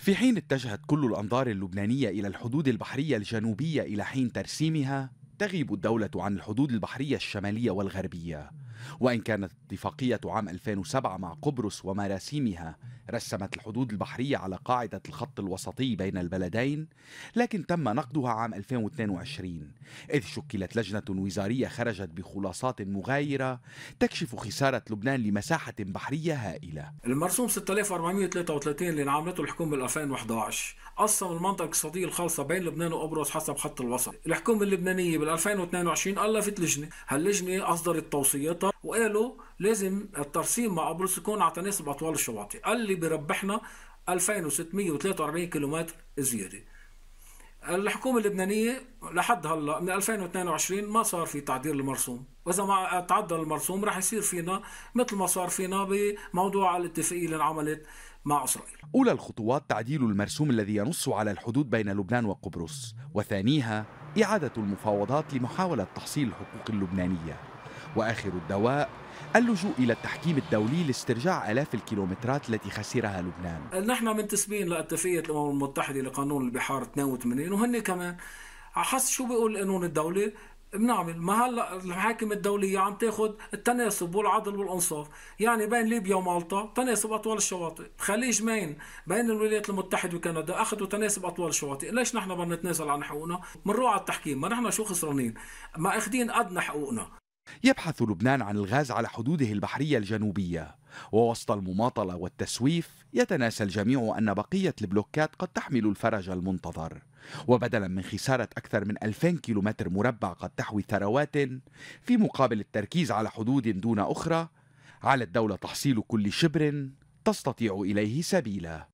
في حين اتجهت كل الأنظار اللبنانية إلى الحدود البحرية الجنوبية إلى حين ترسيمها تغيب الدولة عن الحدود البحرية الشمالية والغربية وإن كانت اتفاقية عام 2007 مع قبرص ومراسيمها رسمت الحدود البحرية على قاعدة الخط الوسطي بين البلدين لكن تم نقضها عام 2022 إذ شكلت لجنة وزارية خرجت بخلاصات مغايرة تكشف خسارة لبنان لمساحة بحرية هائلة المرسوم 6433 اللي عملته الحكومة بال 2011 قسم المنطقة الاقتصادية الخاصة بين لبنان وقبرص حسب خط الوسط الحكومة اللبنانية بال 2022 ألفت لجنة هاللجنة أصدرت توصياتها وقال له لازم الترسيم مع قبرص يكون على تناسب اطوال الشواطئ قال لي بربحنا 2643 كيلومتر زياده الحكومة اللبنانية لحد هلا من 2022 ما صار في تعديل المرسوم، وإذا ما تعدل المرسوم رح يصير فينا مثل ما صار فينا بموضوع الاتفاقية اللي انعملت مع إسرائيل أولى الخطوات تعديل المرسوم الذي ينص على الحدود بين لبنان وقبرص وثانيها إعادة المفاوضات لمحاولة تحصيل الحقوق اللبنانية وآخر الدواء اللجوء إلى التحكيم الدولي لاسترجاع آلاف الكيلومترات التي خسرها لبنان نحن منتسبين لاتفاقية الأمم المتحدة لقانون البحار 82 وهن كمان حس شو بيقول القانون الدولي بنعمل ما هلا المحاكم الدولية عم تاخذ التناسب والعدل والانصاف، يعني بين ليبيا ومالطا تناسب اطوال الشواطئ، خليج مين بين الولايات المتحدة وكندا اخذوا تناسب اطوال الشواطئ، ليش نحن بدنا نتنازل عن حقوقنا؟ بنروح على التحكيم، ما نحن شو خسرانين؟ ما اخذين ادنى حقوقنا، يبحث لبنان عن الغاز على حدوده البحرية الجنوبية ووسط المماطلة والتسويف يتناسى الجميع أن بقية البلوكات قد تحمل الفرج المنتظر وبدلا من خسارة أكثر من 2000 كيلومتر مربع قد تحوي ثروات في مقابل التركيز على حدود دون أخرى على الدولة تحصيل كل شبر تستطيع إليه سبيلا